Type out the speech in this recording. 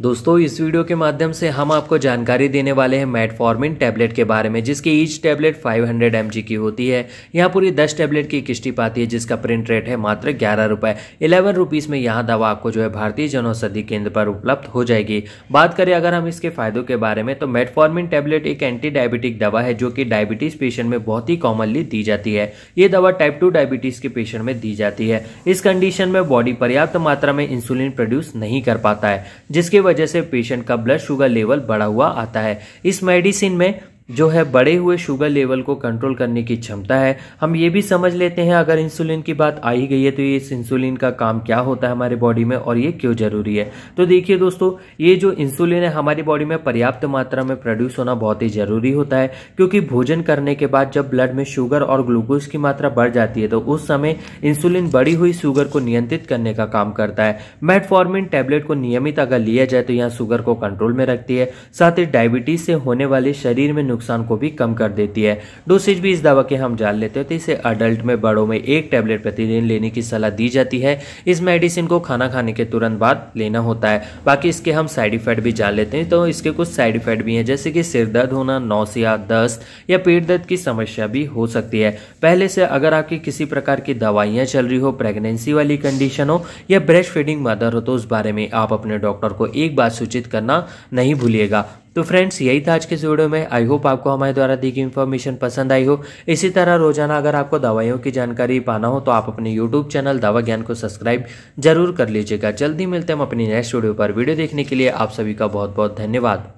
दोस्तों इस वीडियो के माध्यम से हम आपको जानकारी देने वाले हैं मेटफॉर्मिन टैबलेट के बारे में जिसकी ईच टैबलेट 500 हंड्रेड की होती है यहाँ पूरी 10 टैबलेट की किश्ती पाती है जिसका प्रिंट रेट है मात्र ग्यारह रुपए इलेवन रुपीज़ में यहाँ दवा आपको जो है भारतीय जनौषधि केंद्र पर उपलब्ध हो जाएगी बात करें अगर हम इसके फायदों के बारे में तो मेटफॉर्मिन टैबलेट एक एंटी डायबिटिक दवा है जो कि डायबिटीज़ पेशेंट में बहुत ही कॉमनली दी जाती है ये दवा टाइप टू डायबिटीज़ के पेशेंट में दी जाती है इस कंडीशन में बॉडी पर्याप्त मात्रा में इंसुलिन प्रोड्यूस नहीं कर पाता है जिसके वजह से पेशेंट का ब्लड शुगर लेवल बढ़ा हुआ आता है इस मेडिसिन में जो है बढ़े हुए शुगर लेवल को कंट्रोल करने की क्षमता है हम ये भी समझ लेते हैं अगर इंसुलिन की बात आ ही गई है तो ये इस इंसुलिन का काम क्या होता है हमारे बॉडी में और ये क्यों ज़रूरी है तो देखिए दोस्तों ये जो इंसुलिन है हमारी बॉडी में पर्याप्त मात्रा में प्रोड्यूस होना बहुत ही ज़रूरी होता है क्योंकि भोजन करने के बाद जब ब्लड में शुगर और ग्लूकोज की मात्रा बढ़ जाती है तो उस समय इंसुलिन बढ़ी हुई शुगर को नियंत्रित करने का काम करता है मेटफॉर्मिन टेबलेट को नियमित अगर लिया जाए तो यहाँ शुगर को कंट्रोल में रखती है साथ ही डायबिटीज से होने वाले शरीर में नुकसान को भी कम कर देती है डोसेज भी इस दवा के हम जान लेते हैं तो इसे अडल्ट में बड़ों में एक टैबलेट प्रतिदिन लेने की सलाह दी जाती है इस मेडिसिन को खाना खाने के तुरंत बाद लेना होता है बाकी इसके हम साइड इफेक्ट भी जान लेते हैं तो इसके कुछ साइड इफेक्ट भी हैं जैसे कि सिर दर्द होना नौसिया दस्त या पेट दर्द की समस्या भी हो सकती है पहले से अगर आपकी किसी प्रकार की दवाइयाँ चल रही हो प्रेगनेंसी वाली कंडीशन हो या ब्रेस्ट फीडिंग मदर हो तो उस बारे में आप अपने डॉक्टर को एक बार सूचित करना नहीं भूलिएगा तो फ्रेंड्स यही था आज के इस वीडियो में आई होप आपको हमारे द्वारा दी गई इन्फॉर्मेशन पसंद आई हो इसी तरह रोजाना अगर आपको दवाइयों की जानकारी पाना हो तो आप अपने यूट्यूब चैनल दवा ज्ञान को सब्सक्राइब जरूर कर लीजिएगा जल्दी मिलते हम अपनी नेक्स्ट वीडियो पर वीडियो देखने के लिए आप सभी का बहुत बहुत धन्यवाद